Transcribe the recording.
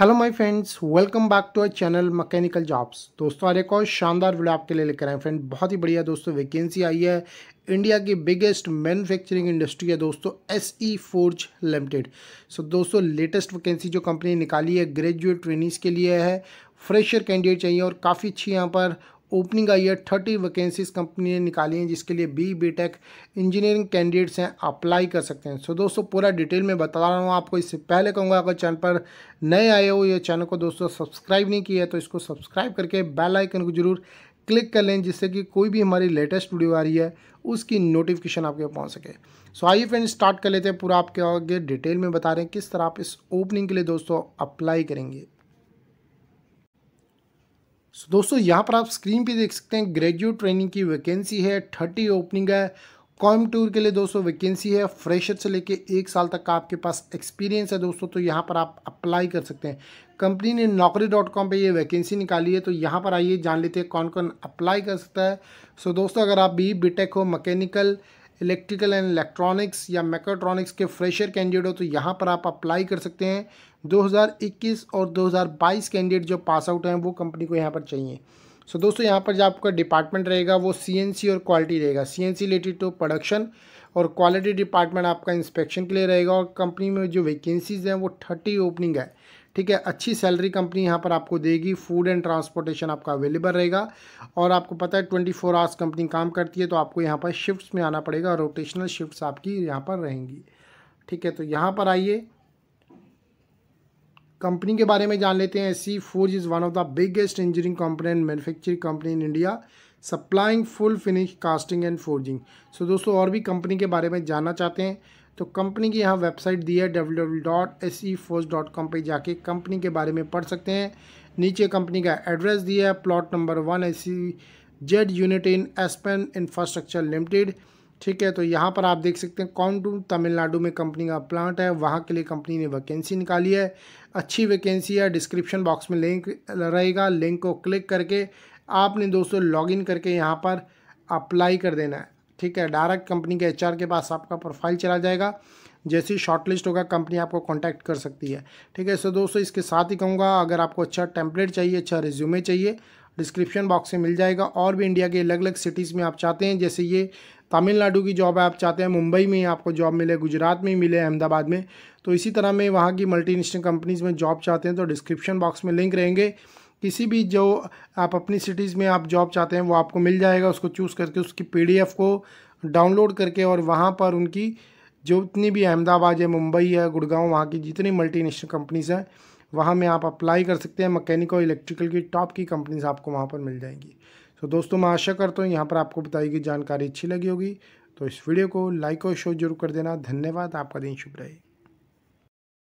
hello my friends welcome back to our channel mechanical jobs दोस्तों आज एक और शानदार वीडियो आपके लिए लेकर आए फ्रेंड बहुत ही बढ़िया दोस्तों वैकेंसी आई है इंडिया की बिगेस्ट मैन्युफैक्चरिंग इंडस्ट्री है दोस्तों S E forge limited so दोस्तों लेटेस्ट वैकेंसी जो कंपनी निकाली है ग्रेजुएट ट्रेनिंग के लिए है फ्रेशर कैंडिडेट चाहिए और काफ़ी अच्छी यहाँ पर ओपनिंग आई है थर्टी वैकेंसीज कंपनी ने निकाली हैं जिसके लिए B B tech engineering candidates हैं अप्लाई कर सकते हैं सो so, दोस्तों पूरा डिटेल में बता रहा हूँ आपको इससे पहले कहूँगा अगर चैनल पर नए आए हो या चैनल को दोस्तों सब्सक्राइब नहीं किया है तो इसको सब्सक्राइब करके बेल आइकन को जरूर क्लिक कर लें जिससे कि कोई भी हमारी लेटेस्ट वीडियो आ रही है उसकी नोटिफिकेशन आपके पहुँच सके सो आइए फ्रेंड स्टार्ट कर लेते हैं पूरा आपके आगे डिटेल में बता रहे हैं किस तरह आप इस ओपनिंग के लिए दोस्तों अप्लाई करेंगे सो so, दोस्तों यहाँ पर आप स्क्रीन पे देख सकते हैं ग्रेजुएट ट्रेनिंग की वैकेंसी है थर्टी ओपनिंग है कॉम टूर के लिए दोस्तों वैकेंसी है फ्रेशर से लेके एक साल तक का आपके पास एक्सपीरियंस है दोस्तों तो यहाँ पर आप अप्लाई कर सकते हैं कंपनी ने नौकरी डॉट कॉम पर ये वैकेंसी निकाली है तो यहाँ पर आइए जान लेते हैं कौन कौन अप्लाई कर सकता है सो so, दोस्तों अगर आप बी बीटेक हो मकैनिकल इलेक्ट्रिकल एंड इलेक्ट्रॉनिक्स या मेकाट्रॉनिक्स के फ्रेशर कैंडिडेट हो तो यहाँ पर आप अप्लाई कर सकते हैं 2021 और 2022 कैंडिडेट जो पास आउट हैं वो कंपनी को यहाँ पर चाहिए सो so, दोस्तों यहाँ पर जो आपका डिपार्टमेंट रहेगा वो सी और क्वालिटी रहेगा सी रिलेटेड टू प्रोडक्शन और क्वालिटी डिपार्टमेंट आपका इंस्पेक्शन के लिए रहेगा और कंपनी में जो वैकेंसीज़ हैं वो थर्टी ओपनिंग है ठीक है अच्छी सैलरी कंपनी यहाँ पर आपको देगी फूड एंड ट्रांसपोर्टेशन आपका अवेलेबल रहेगा और आपको पता है ट्वेंटी फोर आवर्स कंपनी काम करती है तो आपको यहाँ पर शिफ्ट्स में आना पड़ेगा रोटेशनल शिफ्ट्स आपकी यहाँ पर रहेंगी ठीक है तो यहाँ पर आइए कंपनी के बारे में जान लेते हैं C forge is one of the biggest engineering company and manufacturing company in India supplying full finish casting and forging so दोस्तों और भी कंपनी के बारे में जानना चाहते हैं तो कंपनी की यहाँ वेबसाइट दी है W W dot S E force dot com पर जाके कंपनी के बारे में पढ़ सकते हैं नीचे कंपनी का एड्रेस दिया है plot number one S C Z unit in Aspen infrastructure limited ठीक है तो यहाँ पर आप देख सकते हैं कौन तमिलनाडु में कंपनी का प्लांट है वहाँ के लिए कंपनी ने वैकेंसी निकाली है अच्छी वैकेंसी है डिस्क्रिप्शन बॉक्स में लिंक रहेगा लिंक को क्लिक करके आपने दोस्तों लॉगिन करके यहाँ पर अप्लाई कर देना है ठीक है डायरेक्ट कंपनी के एच के पास आपका प्रोफाइल चला जाएगा जैसे ही शॉर्टलिस्ट होगा कंपनी आपको कांटेक्ट कर सकती है ठीक है सो दोस्तों इसके साथ ही कहूँगा अगर आपको अच्छा टेम्पलेट चाहिए अच्छा रिज्यूमे चाहिए डिस्क्रिप्शन बॉक्स में मिल जाएगा और भी इंडिया के अलग अलग सिटीज़ में आप चाहते हैं जैसे ये तमिलनाडु की जॉब है आप चाहते हैं मुंबई में आपको जॉब मिले गुजरात में मिले अहमदाबाद में तो इसी तरह में वहाँ की मल्टी कंपनीज़ में जॉब चाहते हैं तो डिस्क्रिप्शन बॉक्स में लिंक रहेंगे किसी भी जो आप अपनी सिटीज़ में आप जॉब चाहते हैं वो आपको मिल जाएगा उसको चूज़ करके उसकी पी को डाउनलोड करके और वहाँ पर उनकी जो जितनी भी अहमदाबाद है मुंबई है गुड़गांव वहाँ की जितनी मल्टीनेशनल कंपनीज़ हैं वहाँ में आप अप्लाई कर सकते हैं मैकेनिकल और इलेक्ट्रिकल की टॉप की कंपनीज आपको वहाँ पर मिल जाएंगी तो दोस्तों मैं आशा करता हूँ यहाँ पर आपको बताई गई जानकारी अच्छी लगी होगी तो इस वीडियो को लाइक और शेयर जरूर कर देना धन्यवाद आपका दिन शुभ रहे